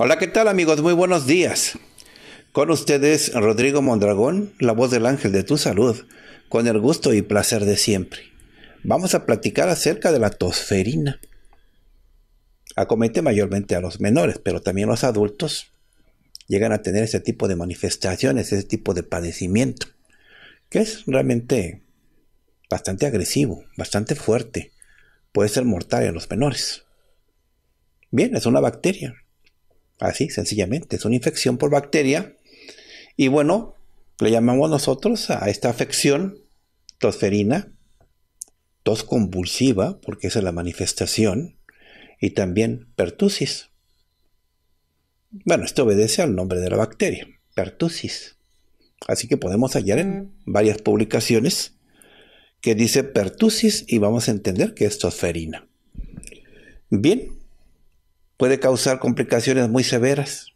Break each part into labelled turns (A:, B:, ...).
A: Hola, ¿qué tal amigos? Muy buenos días. Con ustedes Rodrigo Mondragón, la voz del ángel de tu salud, con el gusto y placer de siempre. Vamos a platicar acerca de la tosferina. Acomete mayormente a los menores, pero también los adultos llegan a tener ese tipo de manifestaciones, ese tipo de padecimiento, que es realmente bastante agresivo, bastante fuerte. Puede ser mortal en los menores. Bien, es una bacteria, Así, sencillamente. Es una infección por bacteria. Y bueno, le llamamos nosotros a esta afección tosferina, tos convulsiva, porque esa es la manifestación, y también pertusis. Bueno, esto obedece al nombre de la bacteria, pertusis. Así que podemos hallar en mm. varias publicaciones que dice pertusis y vamos a entender que es tosferina. Bien, puede causar complicaciones muy severas,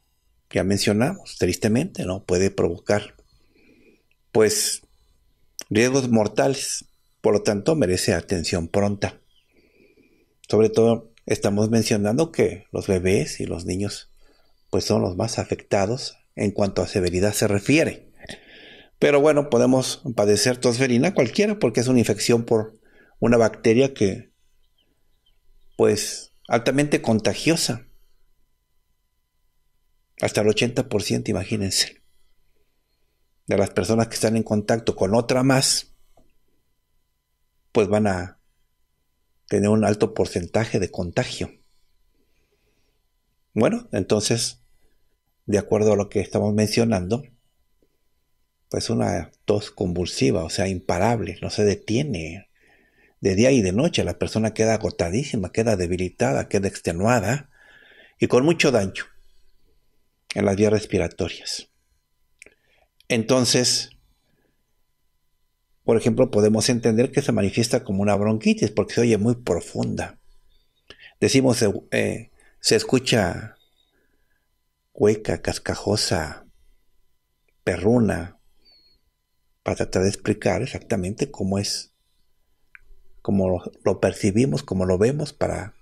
A: ya mencionamos, tristemente, ¿no? Puede provocar, pues, riesgos mortales, por lo tanto, merece atención pronta. Sobre todo, estamos mencionando que los bebés y los niños, pues, son los más afectados en cuanto a severidad se refiere. Pero bueno, podemos padecer tosferina cualquiera porque es una infección por una bacteria que pues altamente contagiosa. Hasta el 80%, imagínense. De las personas que están en contacto con otra más, pues van a tener un alto porcentaje de contagio. Bueno, entonces, de acuerdo a lo que estamos mencionando, pues una tos convulsiva, o sea, imparable, no se detiene, de día y de noche. La persona queda agotadísima, queda debilitada, queda extenuada y con mucho daño en las vías respiratorias. Entonces, por ejemplo, podemos entender que se manifiesta como una bronquitis porque se oye muy profunda. Decimos, eh, eh, se escucha hueca, cascajosa, perruna, para tratar de explicar exactamente cómo es como lo, percibimos, como lo vemos, para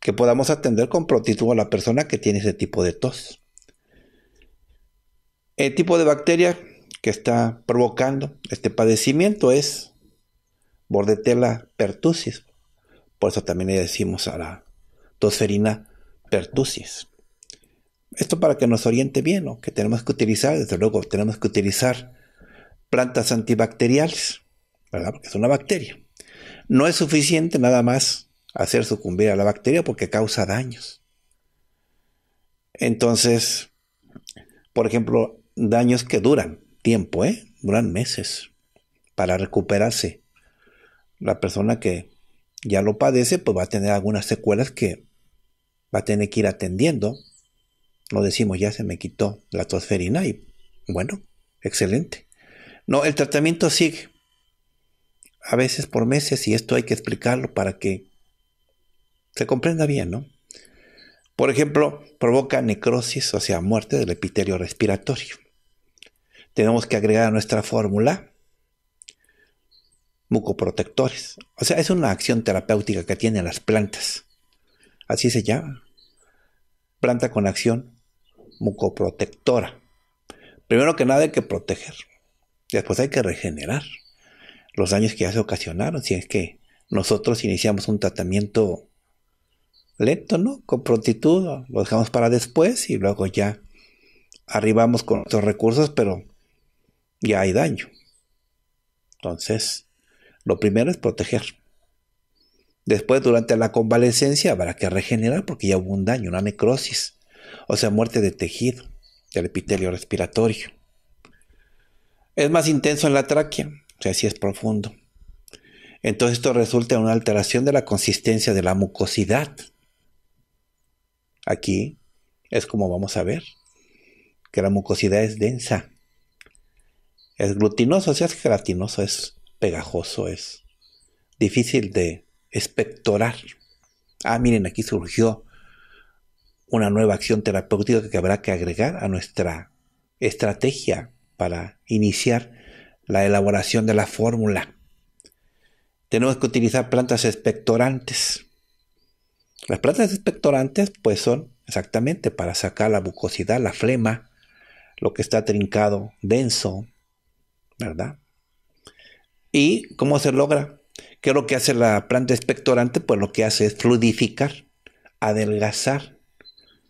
A: que podamos atender con prontitud a la persona que tiene ese tipo de tos. El tipo de bacteria que está provocando este padecimiento es Bordetella pertussis. Por eso también le decimos a la tosferina pertussis. Esto para que nos oriente bien, ¿no? que tenemos que utilizar, desde luego tenemos que utilizar plantas antibacteriales porque es una bacteria. No es suficiente nada más hacer sucumbir a la bacteria porque causa daños. Entonces, por ejemplo, daños que duran tiempo, ¿eh? duran meses para recuperarse. La persona que ya lo padece, pues va a tener algunas secuelas que va a tener que ir atendiendo. No decimos, ya se me quitó la tosferina y bueno, excelente. No, el tratamiento sigue a veces por meses y esto hay que explicarlo para que se comprenda bien, ¿no? Por ejemplo, provoca necrosis, o sea, muerte del epitelio respiratorio. Tenemos que agregar a nuestra fórmula mucoprotectores. O sea, es una acción terapéutica que tienen las plantas. Así se llama. Planta con acción mucoprotectora. Primero que nada hay que proteger. Después hay que regenerar los daños que ya se ocasionaron, si es que nosotros iniciamos un tratamiento lento, ¿no? Con prontitud, lo dejamos para después y luego ya arribamos con otros recursos, pero ya hay daño. Entonces, lo primero es proteger. Después, durante la convalecencia, habrá que regenerar porque ya hubo un daño, una necrosis, o sea, muerte de tejido, del epitelio respiratorio. Es más intenso en la tráquea, sea, si es profundo. Entonces esto resulta en una alteración de la consistencia de la mucosidad. Aquí es como vamos a ver, que la mucosidad es densa. Es glutinoso, o sea, es gelatinoso, es pegajoso, es difícil de espectorar. Ah, miren, aquí surgió una nueva acción terapéutica que habrá que agregar a nuestra estrategia para iniciar la elaboración de la fórmula. Tenemos que utilizar plantas expectorantes. Las plantas expectorantes pues son exactamente para sacar la bucosidad, la flema, lo que está trincado, denso, ¿verdad? ¿Y cómo se logra? ¿Qué es lo que hace la planta expectorante? Pues lo que hace es fluidificar, adelgazar,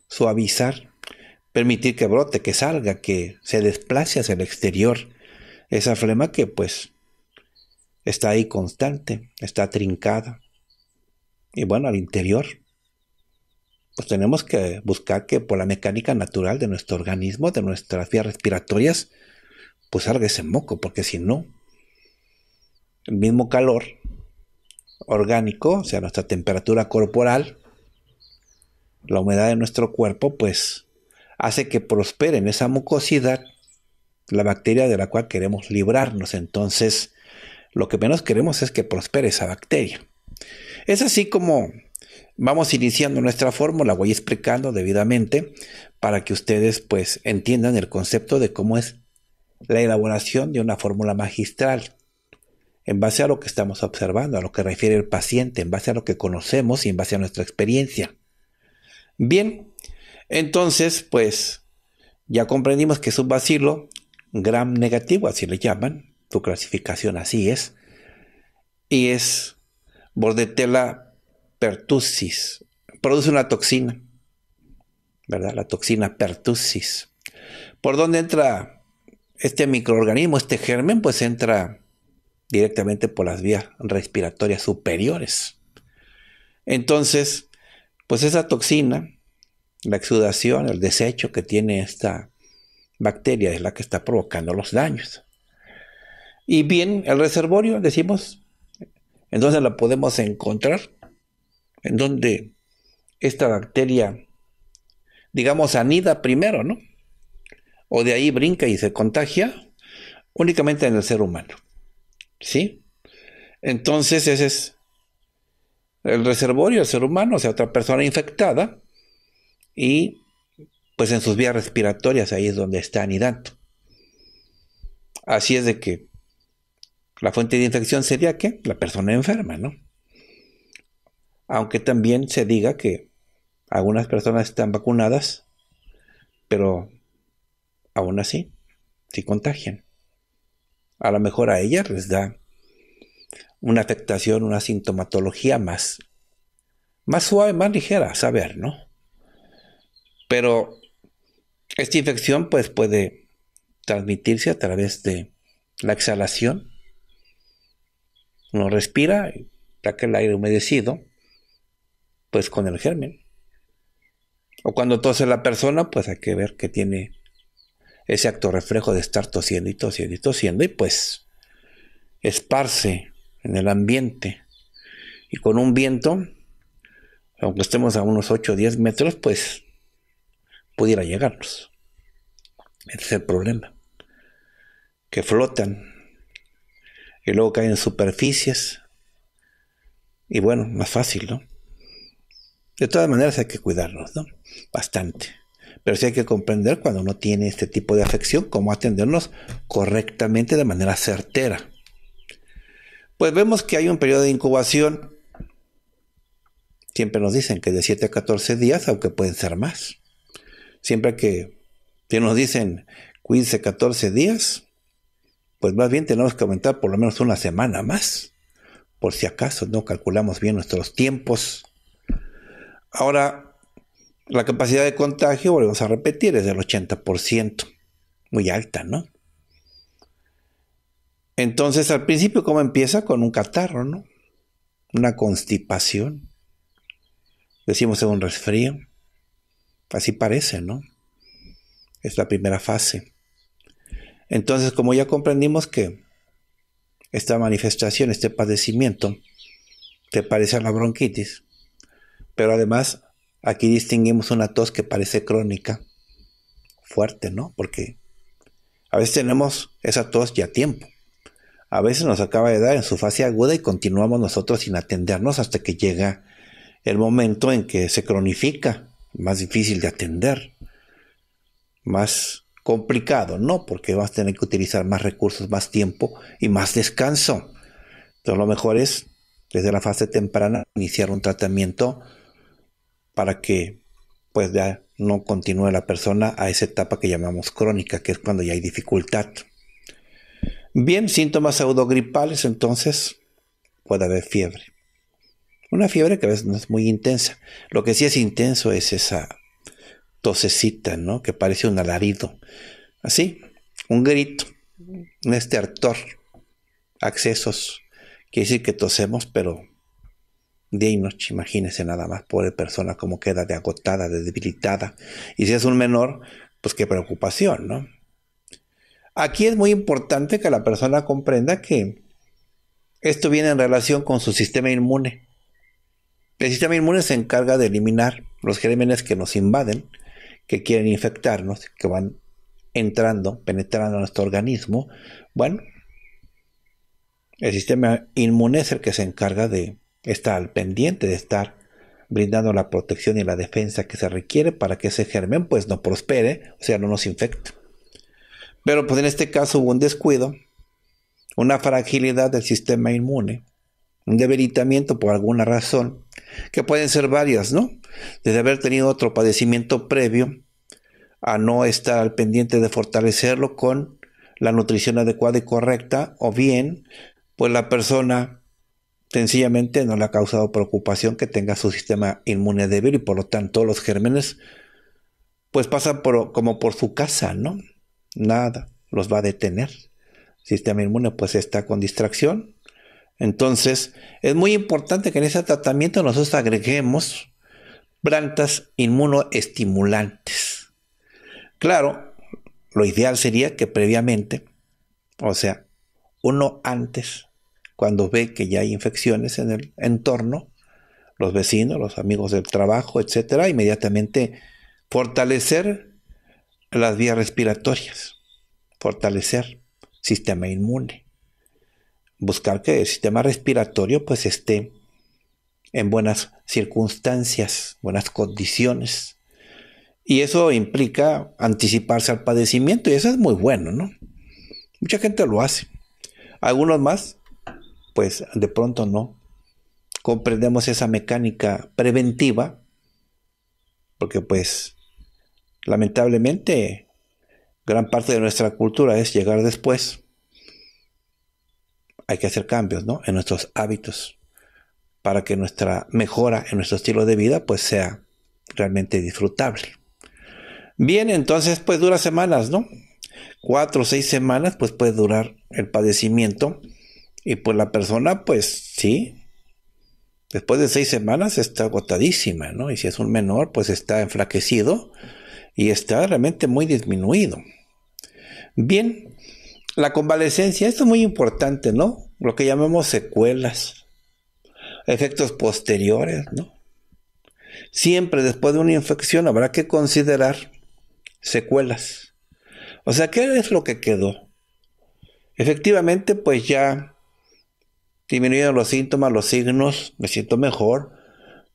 A: suavizar, permitir que brote, que salga, que se desplace hacia el exterior esa flema que pues está ahí constante, está trincada. Y bueno, al interior, pues tenemos que buscar que por la mecánica natural de nuestro organismo, de nuestras vías respiratorias, pues salga ese moco, porque si no, el mismo calor orgánico, o sea, nuestra temperatura corporal, la humedad de nuestro cuerpo, pues hace que prospere en esa mucosidad la bacteria de la cual queremos librarnos. Entonces, lo que menos queremos es que prospere esa bacteria. Es así como vamos iniciando nuestra fórmula, voy explicando debidamente para que ustedes pues entiendan el concepto de cómo es la elaboración de una fórmula magistral en base a lo que estamos observando, a lo que refiere el paciente, en base a lo que conocemos y en base a nuestra experiencia. Bien, entonces pues ya comprendimos que es un vacilo gram negativo, así le llaman, su clasificación así es, y es Bordetella pertussis, produce una toxina, ¿verdad? La toxina pertussis. ¿Por dónde entra este microorganismo, este germen? Pues entra directamente por las vías respiratorias superiores. Entonces, pues esa toxina, la exudación, el desecho que tiene esta bacteria es la que está provocando los daños. Y bien, el reservorio, decimos, entonces la podemos encontrar, en donde esta bacteria, digamos, anida primero, ¿no? O de ahí brinca y se contagia únicamente en el ser humano. ¿Sí? Entonces ese es el reservorio el ser humano, o sea, otra persona infectada y pues en sus vías respiratorias ahí es donde y anidando. Así es de que la fuente de infección sería que la persona enferma, ¿no? Aunque también se diga que algunas personas están vacunadas, pero aún así, si contagian. A lo mejor a ellas les da una afectación, una sintomatología más, más suave, más ligera, a saber, ¿no? Pero esta infección pues, puede transmitirse a través de la exhalación. Uno respira, ya que el aire humedecido, pues con el germen. O cuando tose la persona, pues hay que ver que tiene ese acto reflejo de estar tosiendo y tosiendo y tosiendo y pues esparce en el ambiente. Y con un viento, aunque estemos a unos 8 o 10 metros, pues pudiera llegarnos. Ese es el problema. Que flotan y luego caen en superficies. Y bueno, más fácil, ¿no? De todas maneras hay que cuidarnos, ¿no? Bastante. Pero sí hay que comprender cuando uno tiene este tipo de afección, cómo atendernos correctamente de manera certera. Pues vemos que hay un periodo de incubación. Siempre nos dicen que de 7 a 14 días, aunque pueden ser más siempre que, nos dicen cuídense 14 días, pues más bien tenemos que aumentar por lo menos una semana más, por si acaso no calculamos bien nuestros tiempos. Ahora, la capacidad de contagio, volvemos a repetir, es del 80%, muy alta, ¿no? Entonces, al principio, ¿cómo empieza? Con un catarro, ¿no? Una constipación. Decimos es un resfrío. Así parece, ¿no? Es la primera fase. Entonces, como ya comprendimos que esta manifestación, este padecimiento, te parece a la bronquitis, pero además aquí distinguimos una tos que parece crónica, fuerte, ¿no? Porque a veces tenemos esa tos ya a tiempo. A veces nos acaba de dar en su fase aguda y continuamos nosotros sin atendernos hasta que llega el momento en que se cronifica más difícil de atender, más complicado, ¿no? Porque vas a tener que utilizar más recursos, más tiempo y más descanso. Entonces lo mejor es, desde la fase temprana, iniciar un tratamiento para que pues no continúe la persona a esa etapa que llamamos crónica, que es cuando ya hay dificultad. Bien, síntomas pseudogripales, entonces puede haber fiebre, una fiebre que a veces no es muy intensa. Lo que sí es intenso es esa tosecita, ¿no? Que parece un alarido. Así, un grito, un estertor, accesos. Quiere decir que tosemos, pero día y noche, imagínense nada más, pobre persona, cómo queda de agotada, de debilitada. Y si es un menor, pues qué preocupación, ¿no? Aquí es muy importante que la persona comprenda que esto viene en relación con su sistema inmune. El sistema inmune se encarga de eliminar los gérmenes que nos invaden, que quieren infectarnos, que van entrando, penetrando a nuestro organismo. Bueno, el sistema inmune es el que se encarga de estar al pendiente, de estar brindando la protección y la defensa que se requiere para que ese germen pues no prospere, o sea, no nos infecte. Pero pues en este caso hubo un descuido, una fragilidad del sistema inmune, un debilitamiento por alguna razón que pueden ser varias, ¿no? Desde haber tenido otro padecimiento previo a no estar al pendiente de fortalecerlo con la nutrición adecuada y correcta, o bien, pues la persona sencillamente no le ha causado preocupación que tenga su sistema inmune débil y por lo tanto los gérmenes pues pasan por, como por su casa, ¿no? Nada los va a detener. El sistema inmune pues está con distracción, entonces, es muy importante que en ese tratamiento nosotros agreguemos plantas inmunoestimulantes. Claro, lo ideal sería que previamente, o sea, uno antes, cuando ve que ya hay infecciones en el entorno, los vecinos, los amigos del trabajo, etcétera, inmediatamente fortalecer las vías respiratorias, fortalecer sistema inmune buscar que el sistema respiratorio pues esté en buenas circunstancias, buenas condiciones. Y eso implica anticiparse al padecimiento y eso es muy bueno, ¿no? Mucha gente lo hace. Algunos más, pues de pronto no. Comprendemos esa mecánica preventiva porque pues lamentablemente gran parte de nuestra cultura es llegar después hay que hacer cambios ¿no? en nuestros hábitos para que nuestra mejora en nuestro estilo de vida pues sea realmente disfrutable. Bien, entonces pues dura semanas, ¿no? Cuatro o seis semanas pues puede durar el padecimiento y pues la persona pues sí, después de seis semanas está agotadísima, ¿no? Y si es un menor pues está enflaquecido y está realmente muy disminuido. Bien, la convalecencia, esto es muy importante, ¿no? Lo que llamamos secuelas, efectos posteriores, ¿no? Siempre después de una infección habrá que considerar secuelas. O sea, ¿qué es lo que quedó? Efectivamente, pues ya disminuyeron los síntomas, los signos, me siento mejor,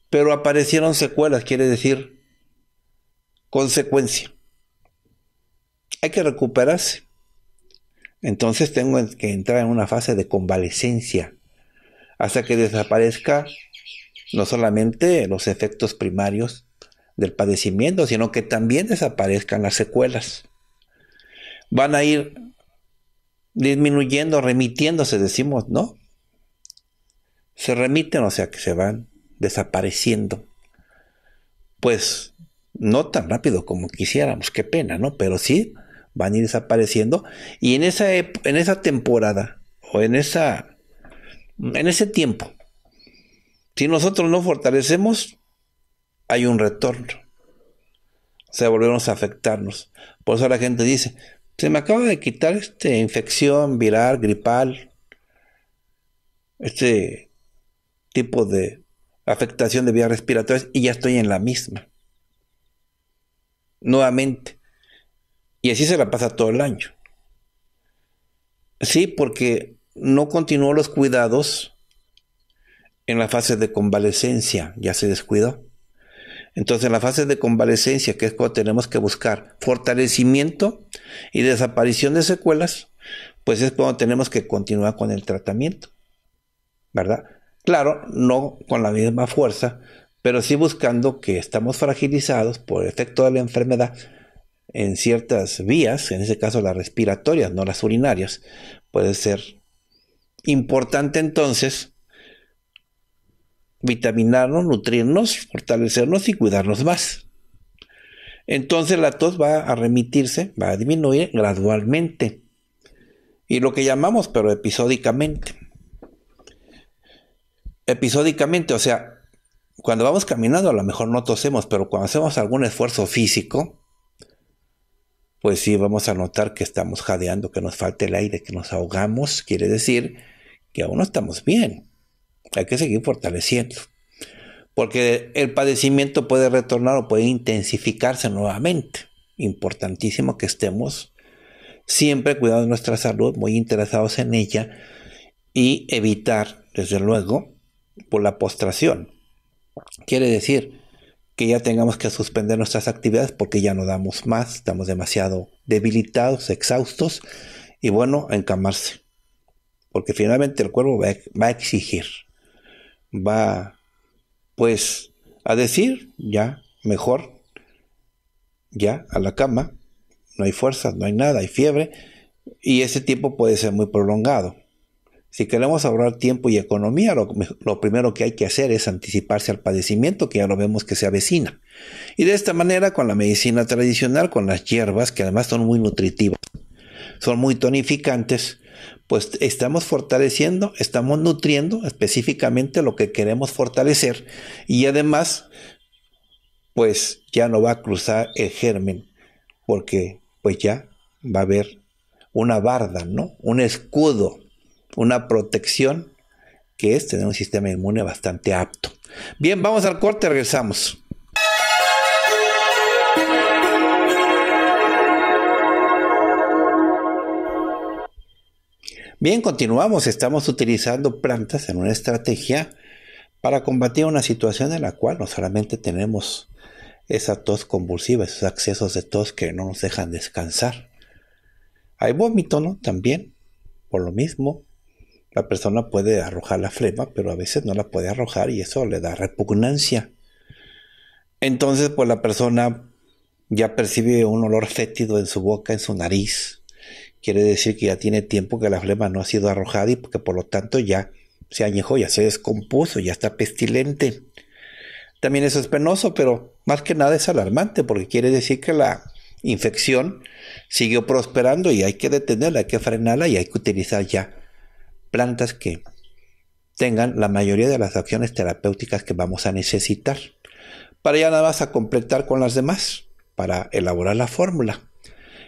A: pero aparecieron secuelas, quiere decir consecuencia. Hay que recuperarse. Entonces tengo que entrar en una fase de convalecencia hasta que desaparezca no solamente los efectos primarios del padecimiento, sino que también desaparezcan las secuelas. Van a ir disminuyendo, remitiéndose, decimos, ¿no? Se remiten, o sea que se van desapareciendo. Pues no tan rápido como quisiéramos, qué pena, ¿no? Pero sí van a ir desapareciendo. Y en esa, en esa temporada o en, esa, en ese tiempo, si nosotros no fortalecemos, hay un retorno. O sea, volvemos a afectarnos. Por eso la gente dice, se me acaba de quitar esta infección viral, gripal, este tipo de afectación de vías respiratorias y ya estoy en la misma. Nuevamente, y así se la pasa todo el año. Sí, porque no continuó los cuidados en la fase de convalecencia, ya se descuidó. Entonces, en la fase de convalecencia, que es cuando tenemos que buscar fortalecimiento y desaparición de secuelas, pues es cuando tenemos que continuar con el tratamiento, ¿verdad? Claro, no con la misma fuerza, pero sí buscando que estamos fragilizados por el efecto de la enfermedad, en ciertas vías, en ese caso las respiratorias, no las urinarias, puede ser importante entonces vitaminarnos, nutrirnos, fortalecernos y cuidarnos más. Entonces la tos va a remitirse, va a disminuir gradualmente. Y lo que llamamos, pero episódicamente. Episódicamente, o sea, cuando vamos caminando a lo mejor no tosemos, pero cuando hacemos algún esfuerzo físico, pues sí vamos a notar que estamos jadeando, que nos falta el aire, que nos ahogamos, quiere decir que aún no estamos bien. Hay que seguir fortaleciendo. Porque el padecimiento puede retornar o puede intensificarse nuevamente. Importantísimo que estemos siempre cuidando nuestra salud, muy interesados en ella y evitar, desde luego, por la postración. Quiere decir, que ya tengamos que suspender nuestras actividades porque ya no damos más, estamos demasiado debilitados, exhaustos y bueno, encamarse. Porque finalmente el cuerpo va a exigir, va pues a decir, ya, mejor, ya, a la cama, no hay fuerzas, no hay nada, hay fiebre, y ese tiempo puede ser muy prolongado. Si queremos ahorrar tiempo y economía, lo, primero que hay que hacer es anticiparse al padecimiento que ya lo vemos que se avecina. Y de esta manera, con la medicina tradicional, con las hierbas, que además son muy nutritivas, son muy tonificantes, pues estamos fortaleciendo, estamos nutriendo específicamente lo que queremos fortalecer y además, pues ya no va a cruzar el germen, porque pues ya va a haber una barda, ¿no? Un escudo una protección que es tener un sistema inmune bastante apto. Bien, vamos al corte, regresamos. Bien, continuamos. Estamos utilizando plantas en una estrategia para combatir una situación en la cual no solamente tenemos esa tos convulsiva, esos accesos de tos que no nos dejan descansar. Hay vómito, ¿no? También, por lo mismo, la persona puede arrojar la flema, pero a veces no la puede arrojar y eso le da repugnancia. Entonces, pues la persona ya percibe un olor fétido en su boca, en su nariz. Quiere decir que ya tiene tiempo que la flema no ha sido arrojada y que por lo tanto ya se añejó, ya se descompuso, ya está pestilente. También eso es penoso, pero más que nada es alarmante porque quiere decir que la infección siguió prosperando y hay que detenerla, hay que frenarla y hay que utilizar ya plantas que tengan la mayoría de las acciones terapéuticas que vamos a necesitar para ya nada más a completar con las demás para elaborar la fórmula.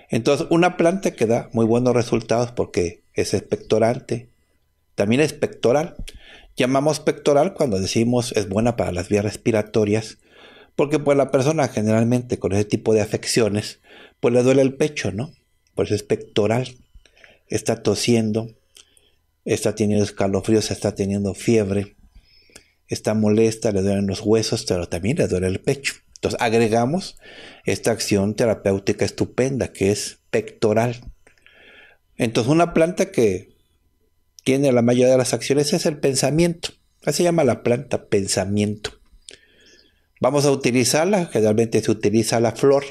A: Entonces, una planta que da muy buenos resultados porque es expectorante, también es pectoral. Llamamos pectoral cuando decimos es buena para las vías respiratorias, porque pues la persona generalmente con ese tipo de afecciones, pues le duele el pecho, ¿no? Pues es pectoral, está tosiendo, está teniendo escalofríos, está teniendo fiebre, está molesta, le duelen los huesos, pero también le duele el pecho. Entonces agregamos esta acción terapéutica estupenda que es pectoral. Entonces una planta que tiene la mayoría de las acciones es el pensamiento. Así se llama la planta, pensamiento. Vamos a utilizarla, generalmente se utiliza la flor.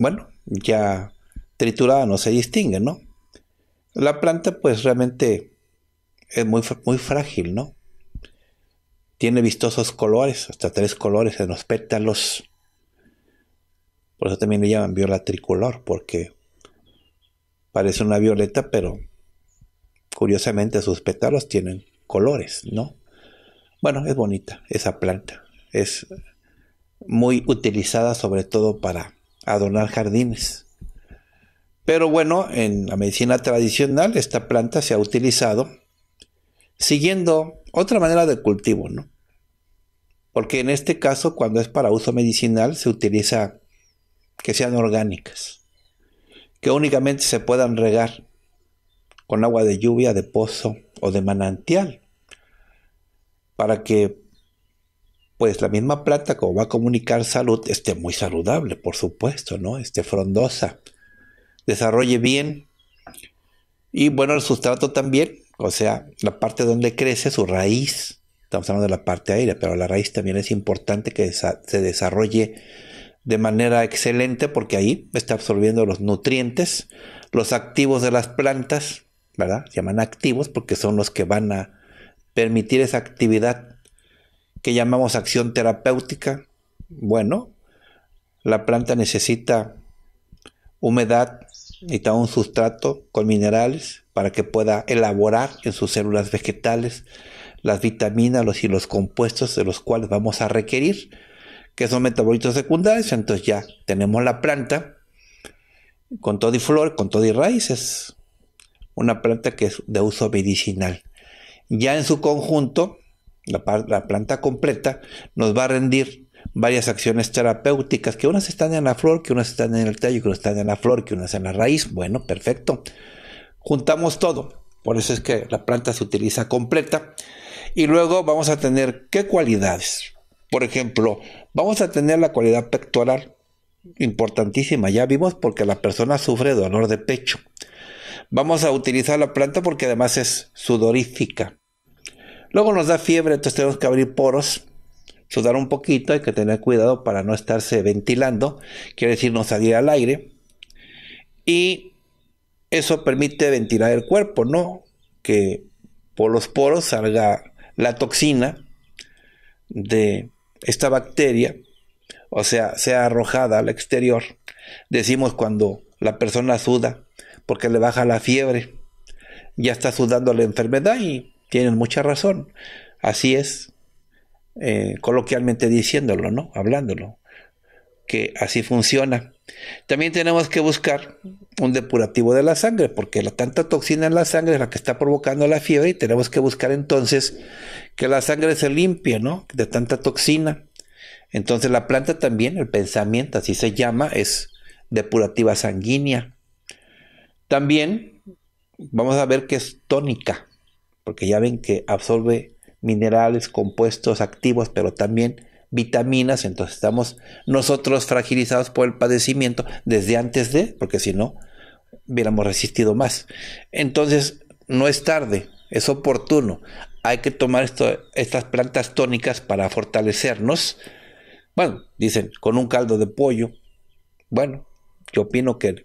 A: Bueno, ya triturada no se distingue, ¿no? La planta pues realmente es muy, muy frágil, ¿no? Tiene vistosos colores, hasta tres colores en los pétalos. Por eso también le llaman viola tricolor, porque parece una violeta, pero curiosamente sus pétalos tienen colores, ¿no? Bueno, es bonita esa planta. Es muy utilizada sobre todo para adornar jardines. Pero bueno, en la medicina tradicional esta planta se ha utilizado siguiendo otra manera de cultivo, ¿no? Porque en este caso, cuando es para uso medicinal, se utiliza que sean orgánicas, que únicamente se puedan regar con agua de lluvia, de pozo o de manantial, para que pues la misma planta como va a comunicar salud esté muy saludable, por supuesto, ¿no? Esté frondosa, desarrolle bien y bueno, el sustrato también, o sea, la parte donde crece su raíz, estamos hablando de la parte aérea, pero la raíz también es importante que se desarrolle de manera excelente porque ahí está absorbiendo los nutrientes, los activos de las plantas, ¿verdad? llaman activos porque son los que van a permitir esa actividad que llamamos acción terapéutica. Bueno, la planta necesita humedad, necesita un sustrato con minerales para que pueda elaborar en sus células vegetales las vitaminas y los compuestos de los cuales vamos a requerir, que son metabolitos secundarios. Entonces ya tenemos la planta con todo y flor, con todo y raíces. Una planta que es de uso medicinal. Ya en su conjunto, la planta completa nos va a rendir varias acciones terapéuticas, que unas están en la flor, que unas están en el tallo, que unas están en la flor, que unas en la raíz. Bueno, perfecto. Juntamos todo. Por eso es que la planta se utiliza completa. Y luego vamos a tener qué cualidades. Por ejemplo, vamos a tener la cualidad pectoral, importantísima. Ya vimos porque la persona sufre dolor de pecho. Vamos a utilizar la planta porque además es sudorífica. Luego nos da fiebre, entonces tenemos que abrir poros sudar un poquito, hay que tener cuidado para no estarse ventilando, quiere decir no salir al aire. Y eso permite ventilar el cuerpo, ¿no? Que por los poros salga la toxina de esta bacteria, o sea, sea arrojada al exterior. Decimos cuando la persona suda porque le baja la fiebre, ya está sudando la enfermedad y tienen mucha razón. Así es, eh, coloquialmente diciéndolo, ¿no? Hablándolo, que así funciona. También tenemos que buscar un depurativo de la sangre, porque la tanta toxina en la sangre es la que está provocando la fiebre y tenemos que buscar entonces que la sangre se limpie, ¿no? De tanta toxina. Entonces la planta también, el pensamiento, así se llama, es depurativa sanguínea. También vamos a ver que es tónica, porque ya ven que absorbe minerales, compuestos activos, pero también vitaminas, entonces estamos nosotros fragilizados por el padecimiento desde antes de, porque si no, hubiéramos resistido más. Entonces, no es tarde, es oportuno. Hay que tomar esto, estas plantas tónicas para fortalecernos. Bueno, dicen, con un caldo de pollo. Bueno, yo opino que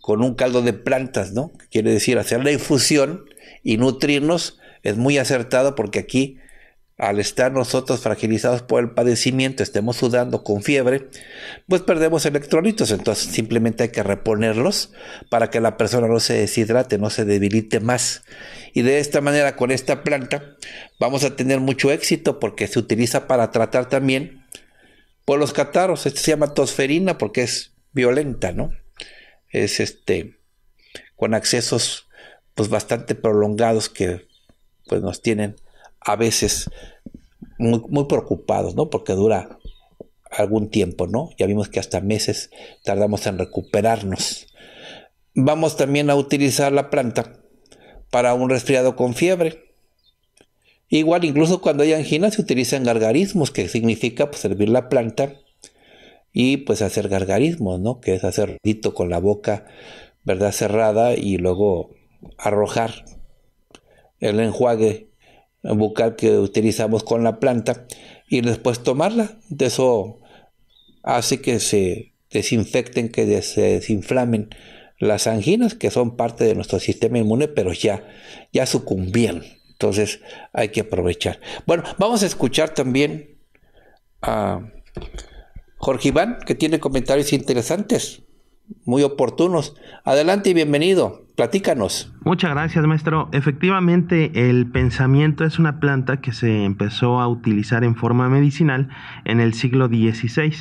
A: con un caldo de plantas, ¿no? Quiere decir hacer la infusión y nutrirnos es muy acertado porque aquí, al estar nosotros fragilizados por el padecimiento, estemos sudando con fiebre, pues perdemos electrolitos. Entonces simplemente hay que reponerlos para que la persona no se deshidrate, no se debilite más. Y de esta manera, con esta planta, vamos a tener mucho éxito porque se utiliza para tratar también por pues, los catarros. Esto se llama tosferina porque es violenta, ¿no? Es este con accesos pues bastante prolongados que pues nos tienen a veces muy, preocupados, ¿no? Porque dura algún tiempo, ¿no? Ya vimos que hasta meses tardamos en recuperarnos. Vamos también a utilizar la planta para un resfriado con fiebre. Igual, incluso cuando hay angina se utilizan gargarismos, que significa pues, servir la planta y pues hacer gargarismos, ¿no? Que es hacer dito con la boca, ¿verdad? Cerrada y luego arrojar el enjuague bucal que utilizamos con la planta y después tomarla. De eso hace que se desinfecten, que se desinflamen las anginas, que son parte de nuestro sistema inmune, pero ya, ya sucumbieron. Entonces hay que aprovechar. Bueno, vamos a escuchar también a Jorge Iván, que tiene comentarios interesantes, muy oportunos. Adelante y bienvenido. Platícanos.
B: Muchas gracias, maestro. Efectivamente, el pensamiento es una planta que se empezó a utilizar en forma medicinal en el siglo XVI,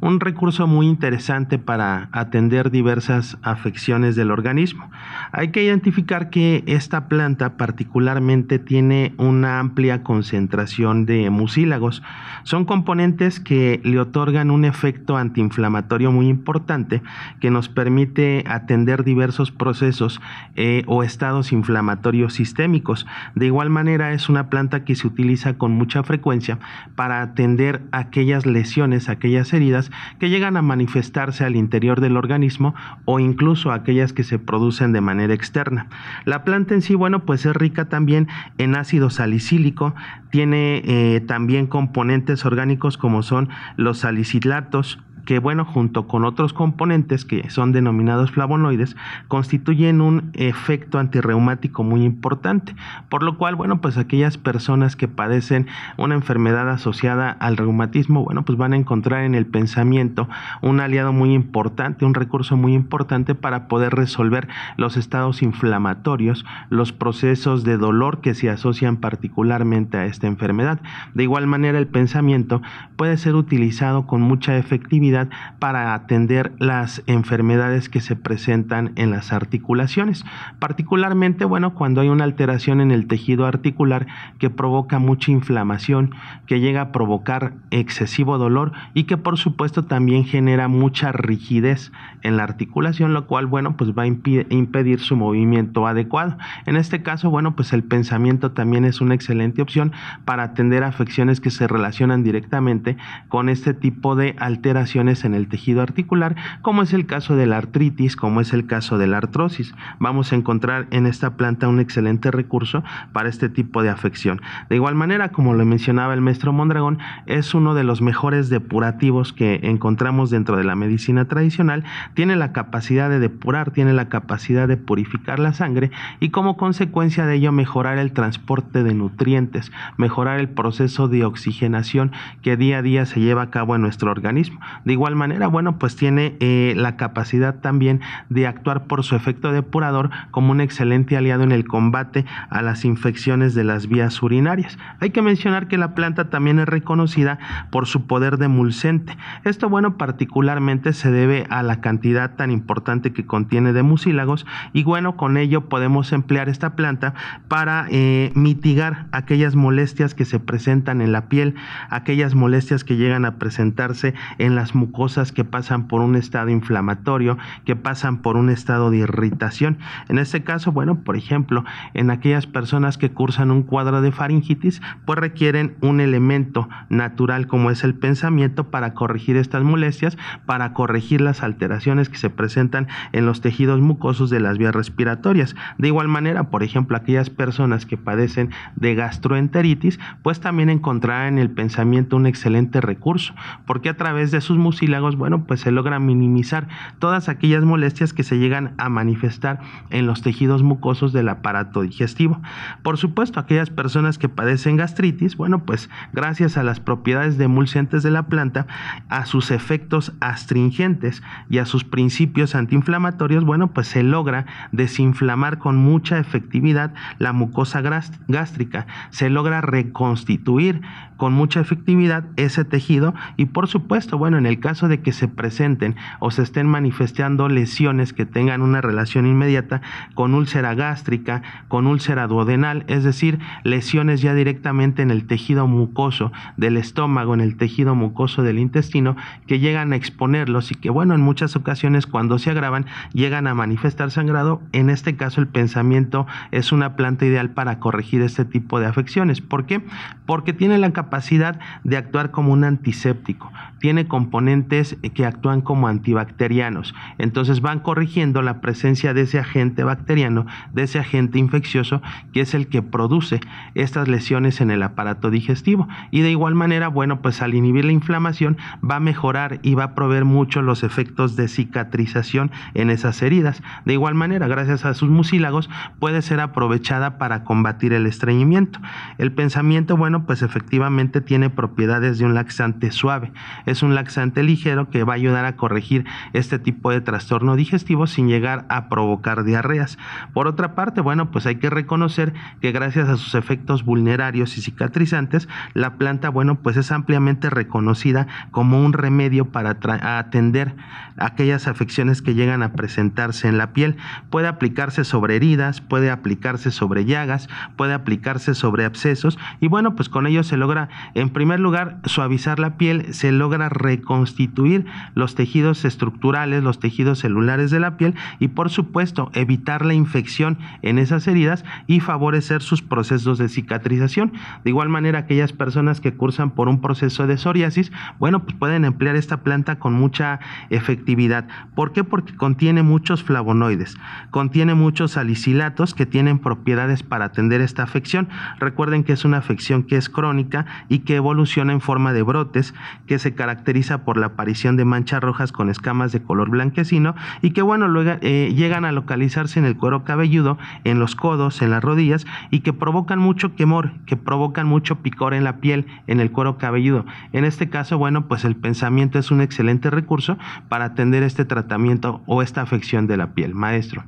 B: un recurso muy interesante para atender diversas afecciones del organismo. Hay que identificar que esta planta particularmente tiene una amplia concentración de mucílagos. Son componentes que le otorgan un efecto antiinflamatorio muy importante que nos permite atender diversos procesos eh, o estados inflamatorios sistémicos. De igual manera, es una planta que se utiliza con mucha frecuencia para atender aquellas lesiones, aquellas heridas que llegan a manifestarse al interior del organismo o incluso aquellas que se producen de manera externa. La planta en sí, bueno, pues es rica también en ácido salicílico, tiene eh, también componentes orgánicos como son los salicilatos, que bueno, junto con otros componentes que son denominados flavonoides, constituyen un efecto antirreumático muy importante, por lo cual, bueno, pues aquellas personas que padecen una enfermedad asociada al reumatismo, bueno, pues van a encontrar en el pensamiento un aliado muy importante, un recurso muy importante para poder resolver los estados inflamatorios, los procesos de dolor que se asocian particularmente a esta enfermedad. De igual manera, el pensamiento puede ser utilizado con mucha efectividad para atender las enfermedades que se presentan en las articulaciones. Particularmente, bueno, cuando hay una alteración en el tejido articular que provoca mucha inflamación, que llega a provocar excesivo dolor y que por supuesto también genera mucha rigidez en la articulación, lo cual, bueno, pues va a impedir su movimiento adecuado. En este caso, bueno, pues el pensamiento también es una excelente opción para atender afecciones que se relacionan directamente con este tipo de alteraciones en el tejido articular, como es el caso de la artritis, como es el caso de la artrosis. Vamos a encontrar en esta planta un excelente recurso para este tipo de afección. De igual manera, como lo mencionaba el maestro Mondragón, es uno de los mejores depurativos que encontramos dentro de la medicina tradicional. Tiene la capacidad de depurar, tiene la capacidad de purificar la sangre y como consecuencia de ello mejorar el transporte de nutrientes, mejorar el proceso de oxigenación que día a día se lleva a cabo en nuestro organismo igual manera, bueno, pues tiene eh, la capacidad también de actuar por su efecto depurador como un excelente aliado en el combate a las infecciones de las vías urinarias. Hay que mencionar que la planta también es reconocida por su poder demulcente. Esto, bueno, particularmente se debe a la cantidad tan importante que contiene de mucílagos y, bueno, con ello podemos emplear esta planta para eh, mitigar aquellas molestias que se presentan en la piel, aquellas molestias que llegan a presentarse en las mucosas que pasan por un estado inflamatorio, que pasan por un estado de irritación. En este caso, bueno, por ejemplo, en aquellas personas que cursan un cuadro de faringitis, pues requieren un elemento natural como es el pensamiento para corregir estas molestias, para corregir las alteraciones que se presentan en los tejidos mucosos de las vías respiratorias. De igual manera, por ejemplo, aquellas personas que padecen de gastroenteritis, pues también encontrarán en el pensamiento un excelente recurso, porque a través de sus mucílagos, bueno, pues se logra minimizar todas aquellas molestias que se llegan a manifestar en los tejidos mucosos del aparato digestivo. Por supuesto, aquellas personas que padecen gastritis, bueno, pues gracias a las propiedades de de la planta, a sus efectos astringentes y a sus principios antiinflamatorios, bueno, pues se logra desinflamar con mucha efectividad la mucosa gástrica, se logra reconstituir con mucha efectividad ese tejido y por supuesto, bueno, en el caso de que se presenten o se estén manifestando lesiones que tengan una relación inmediata con úlcera gástrica, con úlcera duodenal, es decir, lesiones ya directamente en el tejido mucoso del estómago, en el tejido mucoso del intestino, que llegan a exponerlos y que, bueno, en muchas ocasiones cuando se agravan llegan a manifestar sangrado. En este caso, el pensamiento es una planta ideal para corregir este tipo de afecciones. ¿Por qué? Porque tiene la capacidad de actuar como un antiséptico tiene componentes que actúan como antibacterianos. Entonces van corrigiendo la presencia de ese agente bacteriano, de ese agente infeccioso, que es el que produce estas lesiones en el aparato digestivo. Y de igual manera, bueno, pues al inhibir la inflamación va a mejorar y va a proveer mucho los efectos de cicatrización en esas heridas. De igual manera, gracias a sus mucílagos, puede ser aprovechada para combatir el estreñimiento. El pensamiento, bueno, pues efectivamente tiene propiedades de un laxante suave es un laxante ligero que va a ayudar a corregir este tipo de trastorno digestivo sin llegar a provocar diarreas. Por otra parte, bueno, pues hay que reconocer que gracias a sus efectos vulnerarios y cicatrizantes, la planta, bueno, pues es ampliamente reconocida como un remedio para atender aquellas afecciones que llegan a presentarse en la piel. Puede aplicarse sobre heridas, puede aplicarse sobre llagas, puede aplicarse sobre abscesos y bueno, pues con ello se logra, en primer lugar, suavizar la piel, se logra reconstituir los tejidos estructurales, los tejidos celulares de la piel y por supuesto evitar la infección en esas heridas y favorecer sus procesos de cicatrización. De igual manera, aquellas personas que cursan por un proceso de psoriasis, bueno, pues pueden emplear esta planta con mucha efectividad. ¿Por qué? Porque contiene muchos flavonoides, contiene muchos salicilatos que tienen propiedades para atender esta afección. Recuerden que es una afección que es crónica y que evoluciona en forma de brotes que se caracteriza por la aparición de manchas rojas con escamas de color blanquecino y que bueno, luego eh, llegan a localizarse en el cuero cabelludo, en los codos, en las rodillas y que provocan mucho quemor, que provocan mucho picor en la piel, en el cuero cabelludo. En este caso, bueno, pues el pensamiento es un excelente recurso para atender este tratamiento o esta afección de la piel. Maestro.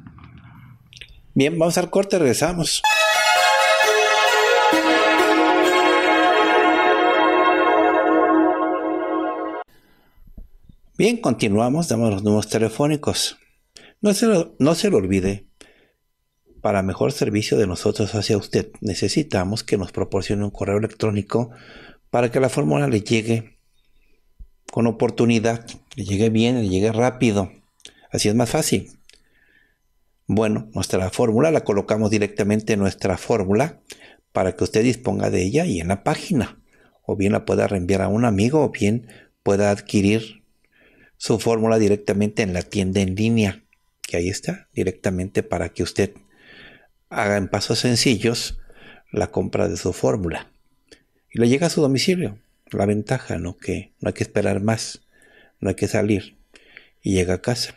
A: Bien, vamos al corte, regresamos. Bien, continuamos, damos los números telefónicos. No se, lo, no se olvide, para mejor servicio de nosotros hacia usted, necesitamos que nos proporcione un correo electrónico para que la fórmula le llegue con oportunidad, le llegue bien, le llegue rápido. Así es más fácil. Bueno, nuestra fórmula la colocamos directamente en nuestra fórmula para que usted disponga de ella y en la página. O bien la pueda reenviar a un amigo o bien pueda adquirir su fórmula directamente en la tienda en línea, que ahí está, directamente para que usted haga en pasos sencillos la compra de su fórmula. Y le llega a su domicilio. La ventaja, ¿no? Que no hay que esperar más, no hay que salir. Y llega a casa.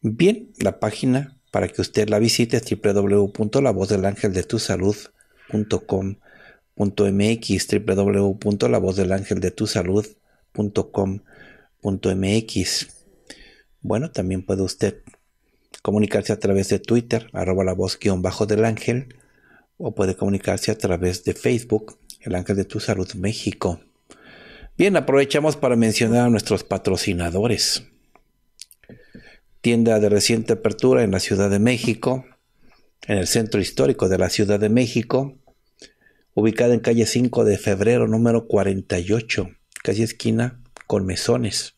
A: Bien, la página para que usted la visite es www.lavozdelangeldetusalud.com.mx www.lavozdelangeldetusalud.com .mx. Bueno, también puede usted comunicarse a través de Twitter, arroba la voz guión bajo del ángel, o puede comunicarse a través de Facebook, el ángel de tu salud México. Bien, aprovechamos para mencionar a nuestros patrocinadores. Tienda de reciente apertura en la Ciudad de México, en el centro histórico de la Ciudad de México, ubicada en calle 5 de febrero número 48, casi esquina con mesones,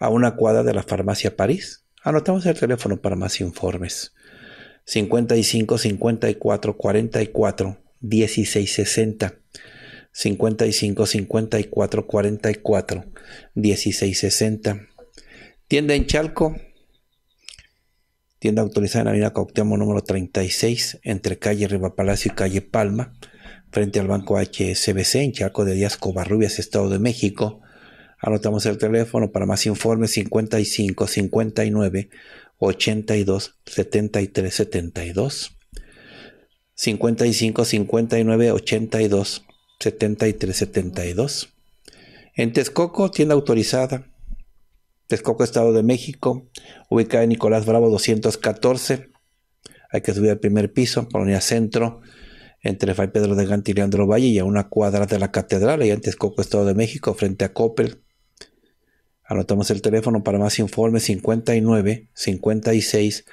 A: a una cuadra de la farmacia París. Anotamos el teléfono para más informes. 55 54 44 16 60. 55 54 44 16 60. Tienda en Chalco. Tienda autorizada en la avenida Cautiamo número 36, entre calle Riva y calle Palma, frente al banco HSBC en Chalco de Díaz Covarrubias, Estado de México. Anotamos el teléfono para más informes 55 59 82 73 72. 55 59 82 73 72. En Texcoco, tienda autorizada. Texcoco, Estado de México, ubicada en Nicolás Bravo 214. Hay que subir al primer piso, Polonia Centro, entre Fray Pedro de Gante y Leandro Valle y a una cuadra de la Catedral, allá en Texcoco, Estado de México, frente a Coppel, Anotamos el teléfono para más informes 59 56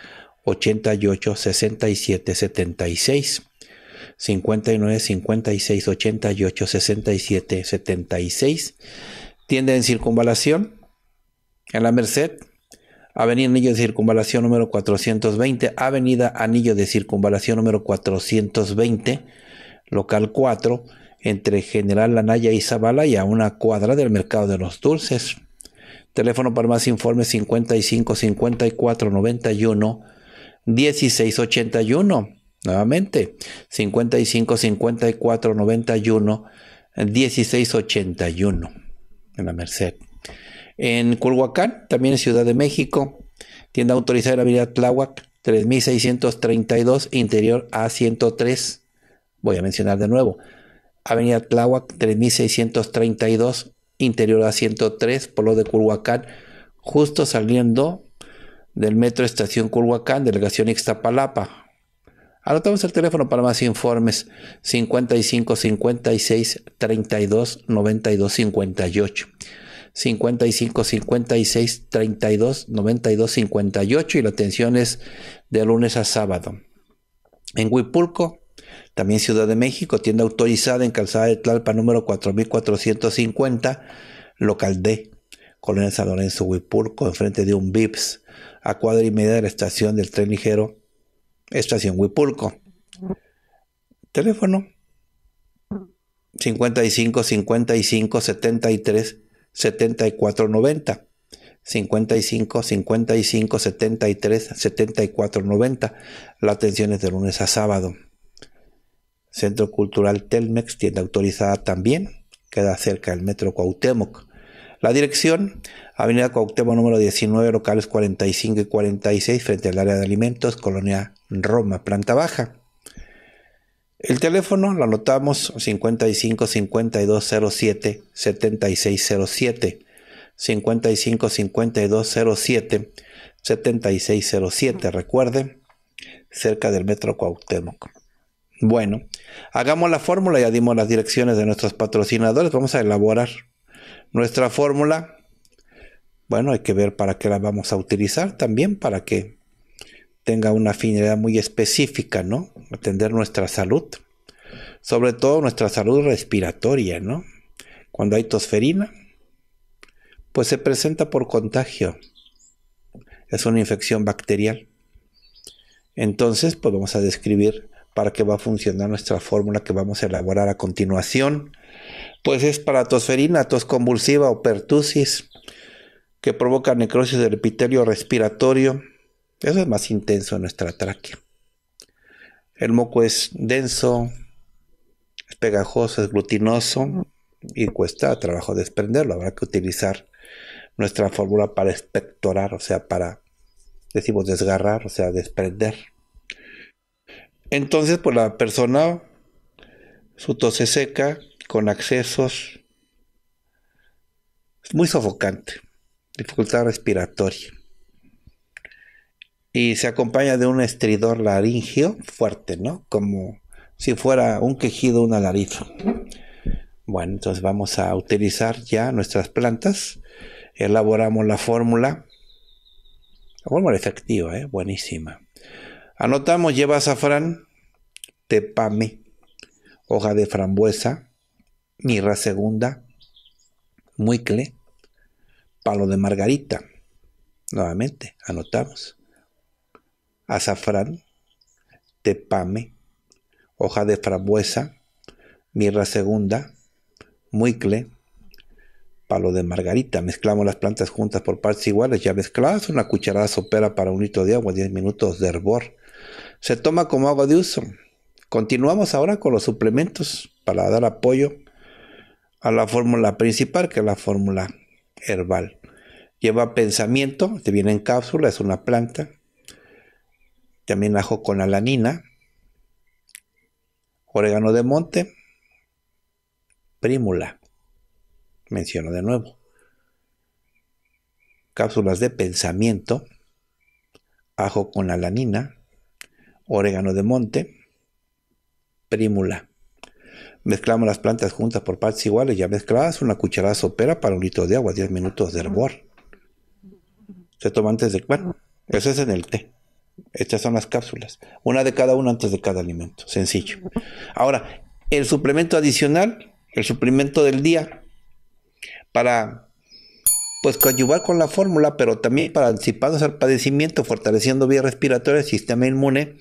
A: 88 67 76. 59 56 88 67 76. Tienda en circunvalación en la Merced. Avenida Anillo de Circunvalación número 420. Avenida Anillo de Circunvalación número 420. Local 4. Entre General Lanaya y Zavala y a una cuadra del Mercado de los Dulces. Teléfono para más informes 55 54 91 1681 Nuevamente, 55 54 91 1681 En la Merced. En Culhuacán, también en Ciudad de México, tienda autorizada en la Avenida Tláhuac, 3632, interior A103. Voy a mencionar de nuevo. Avenida Tláhuac, 3632, interior a 103 Polo de Culhuacán, justo saliendo del metro Estación Culhuacán, delegación Ixtapalapa. Anotamos el teléfono para más informes 55 56 32 92 58. 55 56 32 92 58 y la atención es de lunes a sábado. En Huipulco, también Ciudad de México, tienda autorizada en Calzada de Tlalpa número 4450, local D, Colonia San Lorenzo Huipulco, enfrente de un VIPS, a cuadra y media de la estación del tren ligero, estación Huipulco. Teléfono 55 55 73 74 90. 55 55 73 74 90. La atención es de lunes a sábado. Centro Cultural Telmex, tienda autorizada también, queda cerca del Metro Cuauhtémoc. La dirección, Avenida Cuauhtémoc número 19, locales 45 y 46, frente al área de alimentos, Colonia Roma, planta baja. El teléfono lo anotamos 55 5207 7607. 55 76 7607. Recuerde, cerca del metro Cuauhtémoc. Bueno, hagamos la fórmula, ya dimos las direcciones de nuestros patrocinadores, vamos a elaborar nuestra fórmula. Bueno, hay que ver para qué la vamos a utilizar también, para que tenga una afinidad muy específica, ¿no? Atender nuestra salud, sobre todo nuestra salud respiratoria, ¿no? Cuando hay tosferina, pues se presenta por contagio. Es una infección bacterial. Entonces, pues vamos a describir para que va a funcionar nuestra fórmula que vamos a elaborar a continuación. Pues es para tosferina, tos convulsiva o pertusis, que provoca necrosis del epitelio respiratorio. Eso es más intenso en nuestra tráquea. El moco es denso, es pegajoso, es glutinoso y cuesta trabajo desprenderlo. Habrá que utilizar nuestra fórmula para espectorar, o sea, para, decimos, desgarrar, o sea, desprender. Entonces, pues la persona, su tos se seca, con accesos, muy sofocante, dificultad respiratoria. Y se acompaña de un estridor laríngeo fuerte, ¿no? Como si fuera un quejido, una nariz Bueno, entonces vamos a utilizar ya nuestras plantas. Elaboramos la fórmula. La fórmula efectiva, ¿eh? buenísima. Anotamos, lleva azafrán, tepame, hoja de frambuesa, mirra segunda, muicle, palo de margarita. Nuevamente, anotamos. Azafrán, tepame, hoja de frambuesa, mirra segunda, muicle, palo de margarita. Mezclamos las plantas juntas por partes iguales, ya mezcladas, una cucharada sopera para un litro de agua, 10 minutos de hervor. Se toma como agua de uso. Continuamos ahora con los suplementos para dar apoyo a la fórmula principal, que es la fórmula herbal. Lleva pensamiento, te viene en cápsula, es una planta. También ajo con alanina, orégano de monte, prímula. Menciono de nuevo. Cápsulas de pensamiento, ajo con alanina, orégano de monte, Prímula, Mezclamos las plantas juntas por partes iguales, ya mezcladas, una cucharada sopera para un litro de agua, 10 minutos de hervor. Se toma antes de bueno, Eso es en el té. Estas son las cápsulas. Una de cada una antes de cada alimento. Sencillo. Ahora, el suplemento adicional, el suplemento del día, para pues coadyuvar con la fórmula, pero también para anticiparnos al padecimiento, fortaleciendo vías respiratorias, sistema inmune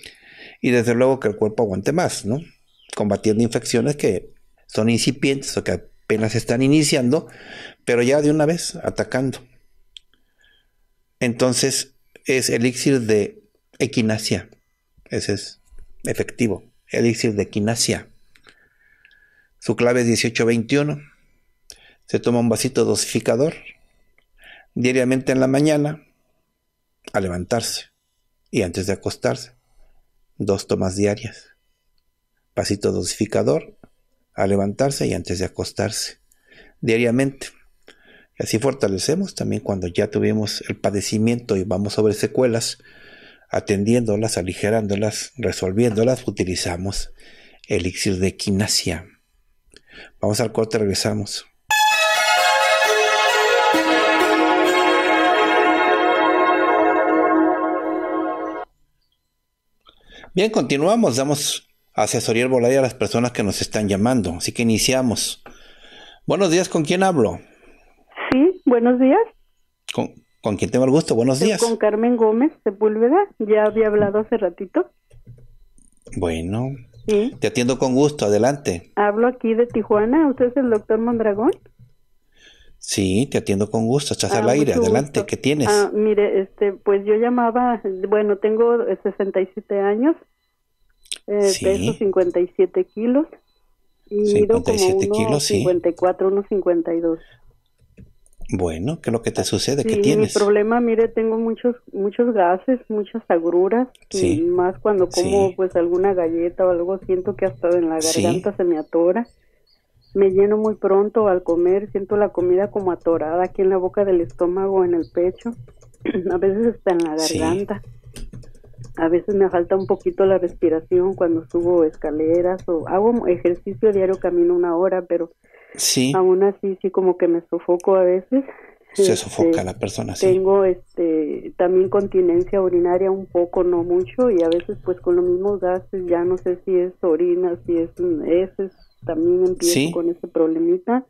A: y desde luego que el cuerpo aguante más, ¿no? combatiendo infecciones que son incipientes o que apenas están iniciando, pero ya de una vez atacando. Entonces es elixir de equinacia. Ese es efectivo. Elixir de equinacia. Su clave es 1821. Se toma un vasito dosificador diariamente en la mañana a levantarse y antes de acostarse. Dos tomas diarias pasito dosificador A levantarse y antes de acostarse diariamente. Y así fortalecemos también cuando ya tuvimos el padecimiento y vamos sobre secuelas, atendiéndolas, aligerándolas, resolviéndolas, utilizamos elixir de quinasia. Vamos al corte, regresamos. Bien, continuamos, damos asesoría volaria a las personas que nos están llamando. Así que iniciamos. Buenos días, ¿con quién hablo?
C: Sí, buenos días.
A: ¿Con, quién tengo el gusto? Buenos días. Con
C: Carmen Gómez Sepúlveda, ya había hablado hace ratito. Bueno, ¿Sí?
A: te atiendo con gusto, adelante.
C: Hablo aquí de Tijuana, ¿usted es el doctor Mondragón?
A: Sí, te atiendo con gusto, estás ah, al aire, adelante, ¿qué tienes? Ah,
C: mire, este, pues yo llamaba, bueno, tengo 67 años, eh, peso 57 kilos y como 54,
A: Bueno, ¿qué es lo que te sucede? que ¿Qué tienes?
C: problema, mire, tengo muchos muchos gases, muchas agruras, y más cuando como pues alguna galleta o algo, siento que hasta en la garganta se me atora. Me lleno muy pronto al comer, siento la comida como atorada aquí en la boca del estómago, en el pecho, a veces está en la garganta a veces me falta un poquito la respiración cuando subo escaleras o hago ejercicio diario, camino una hora, pero aún así sí como que me sofoco a veces. Se este, sofoca
A: la persona, sí. Tengo
C: este, también continencia urinaria un poco, no mucho, y a veces pues con los mismos gases, ya no sé si es orina, si es heces, mm, también empiezo con ese problemita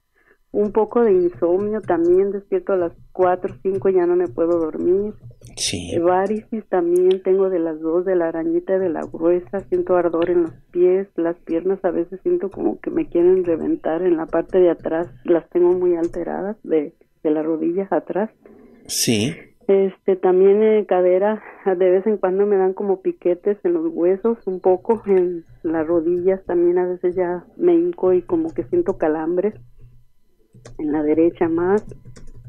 C: un poco de insomnio también, despierto a las 4, 5, ya no me puedo dormir. Sí. Varices también tengo de las dos, de la arañita y de la gruesa, siento ardor en los pies, las piernas a veces siento como que me quieren reventar en la parte de atrás, las tengo muy alteradas de, de las rodillas atrás. Sí. Este, también en eh, cadera, de vez en cuando me dan como piquetes en los huesos, un poco en las rodillas, también a veces ya me hinco y como que siento calambres en la derecha más.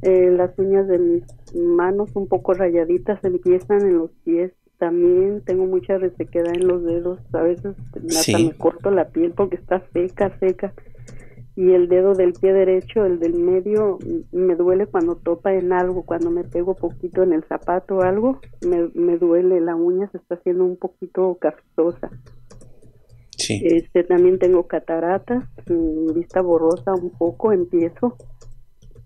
C: Eh, las uñas de mis manos un poco rayaditas empiezan en los pies. También tengo mucha resequedad en los dedos. A veces hasta me corto la piel porque está seca, seca. Y el dedo del pie derecho, el del medio, me duele cuando topa en algo, cuando me pego poquito en el zapato o algo, me, duele, la uña se está haciendo un poquito cafetosa este, también tengo cataratas, mm, vista borrosa un poco, empiezo.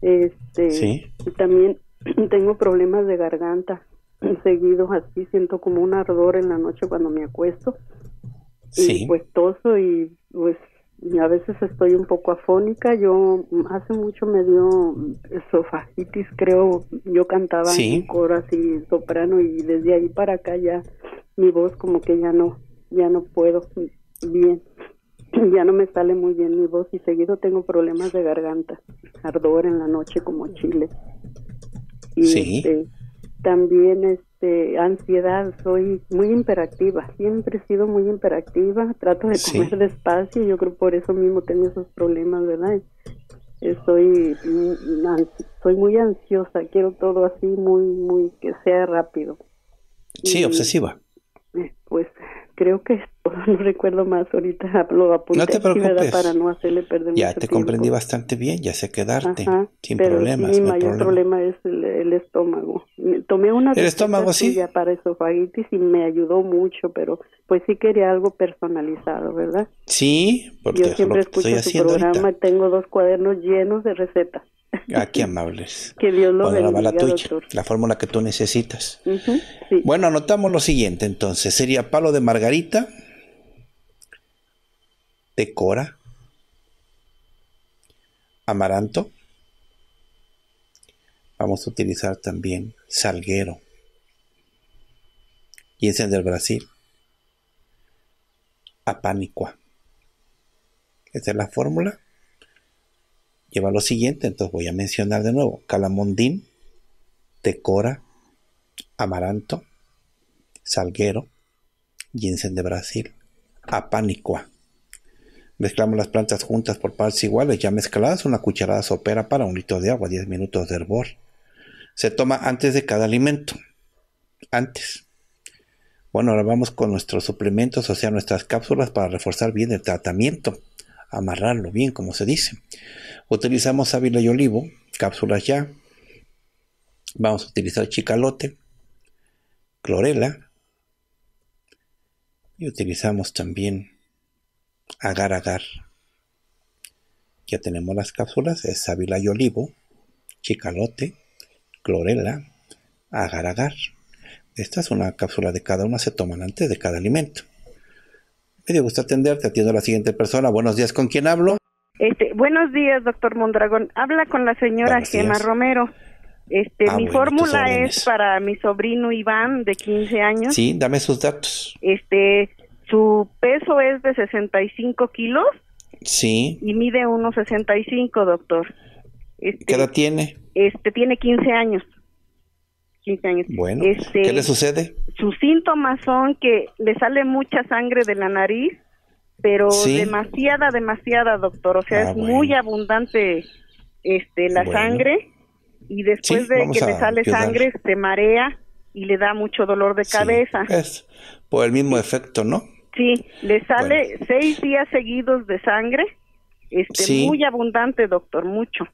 C: Este, Y también tengo problemas de garganta seguido así, siento como un ardor en la noche cuando me acuesto. Sí. Pues y pues y a veces estoy un poco afónica. Yo mm, hace mucho me dio esofagitis, creo. Yo cantaba en coro así soprano y desde ahí para acá ya mi voz como que ya no ya no puedo bien. Ya no me sale muy bien mi voz y seguido tengo problemas de garganta, ardor en la noche como chile.
D: Y este,
C: también este ansiedad, soy muy imperactiva, siempre he sido muy imperactiva trato de comer despacio despacio, yo creo por eso mismo tengo esos problemas, ¿verdad? Estoy soy muy ansiosa, quiero todo así muy muy que sea rápido.
A: Sí, obsesiva.
C: Eh, pues creo que no recuerdo más ahorita lo apunté no te preocupes. para no hacerle perder ya te
A: comprendí bastante bien ya sé quedarte sin problemas mi mayor problema.
C: es el, estómago tomé una el estómago sí para esofagitis y me ayudó mucho pero pues sí quería algo personalizado verdad
A: sí porque yo siempre escucho programa ahorita.
C: tengo dos cuadernos llenos de recetas
A: Ah, amables.
C: Que Dios lo bendiga, la,
A: la fórmula que tú necesitas. Bueno, anotamos lo siguiente entonces. Sería palo de margarita, Decora, amaranto. Vamos a utilizar también salguero. Y es del Brasil. Apánicua. Esta es la fórmula. Lleva lo siguiente, entonces voy a mencionar de nuevo. Calamondín, tecora, amaranto, salguero, ginseng de Brasil, Apaniqua. Mezclamos las plantas juntas por partes iguales, ya mezcladas, una cucharada sopera para un litro de agua, 10 minutos de hervor. Se toma antes de cada alimento. Antes. Bueno, ahora vamos con nuestros suplementos, o sea, nuestras cápsulas para reforzar bien el tratamiento. Amarrarlo bien, como se dice. Utilizamos sábila y olivo, cápsulas ya. Vamos a utilizar chicalote, clorela, y utilizamos también agar agar. Ya tenemos las cápsulas, es sábila y olivo, chicalote, clorela, agar agar. Esta es una cápsula de cada una, se toman antes de cada alimento. Me gusta atenderte, atiendo a la siguiente persona. Buenos días, ¿con quién hablo?
D: Este, buenos días, doctor Mondragón. Habla con la señora Gemma Romero. Este, ah, mi fórmula es para mi sobrino Iván de 15 años. Sí,
A: dame sus datos.
D: Este, su peso es de 65 kilos. Sí. Y mide unos doctor. Este, ¿Qué edad este, tiene? Este, tiene 15 años. 15 años. Bueno, este, ¿qué le sucede? Sus síntomas son que le sale mucha sangre de la nariz, pero demasiada, demasiada, doctor. O sea, ah, es muy abundante este, la sangre y después de que le sale sangre te marea y le da mucho dolor de cabeza.
A: por el mismo efecto, ¿no?
D: Sí, le sale seis días seguidos de sangre, este, muy abundante, doctor, mucho.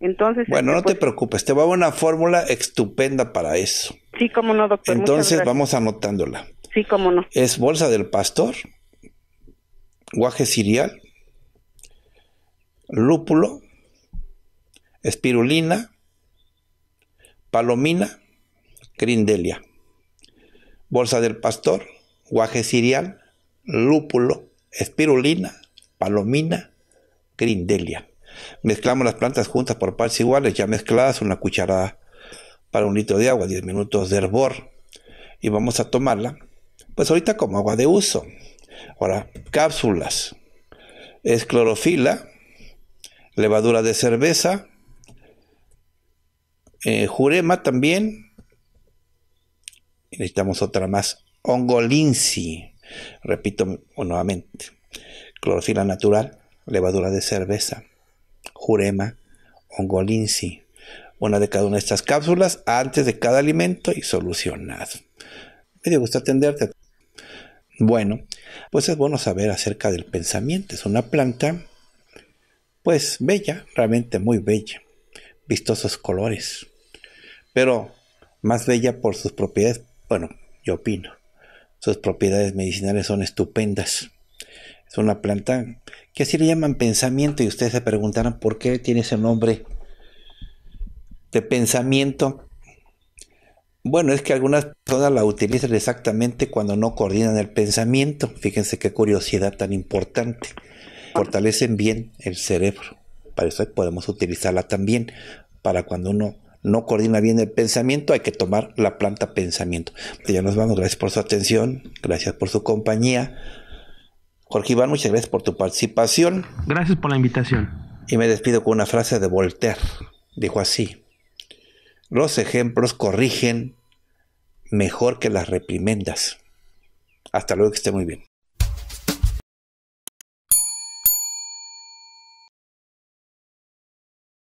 D: Entonces, bueno, este, no te pues
A: preocupes, te va una fórmula estupenda para eso. Sí,
D: cómo no, doctor. Entonces
A: vamos anotándola. Sí, cómo no. Es bolsa del pastor, guaje cereal, lúpulo, espirulina, palomina, grindelia. Bolsa del pastor, guaje cereal, lúpulo, espirulina, palomina, grindelia. Mezclamos las plantas juntas por partes iguales, ya mezcladas, una cucharada para un litro de agua, 10 minutos de hervor. Y vamos a tomarla, pues ahorita como agua de uso. Ahora, cápsulas. Es clorofila, levadura de cerveza, eh, Jurema también. necesitamos otra más. Ongolinsi. Repito nuevamente. Clorofila natural, levadura de cerveza. Jurema, ongolinsi. Una de cada una de estas cápsulas antes de cada alimento y solucionado. Me gusta atenderte. Bueno, pues es bueno saber acerca del pensamiento. Es una planta, pues bella, realmente muy bella vistosos colores, pero más bella por sus propiedades, bueno, yo opino, sus propiedades medicinales son estupendas. Es una planta que así le llaman pensamiento y ustedes se preguntarán por qué tiene ese nombre de pensamiento. Bueno, es que algunas personas la utilizan exactamente cuando no coordinan el pensamiento. Fíjense qué curiosidad tan importante. Fortalecen bien el cerebro. Para eso podemos utilizarla también. Para cuando uno no coordina bien el pensamiento, hay que tomar la planta pensamiento. Pues ya nos vamos. Gracias por su atención. Gracias por su compañía. Jorge Iván, muchas gracias por tu participación.
B: Gracias por la invitación.
A: Y me despido con una frase de Voltaire. Dijo así, los ejemplos corrigen mejor que las reprimendas. Hasta luego, que esté muy bien.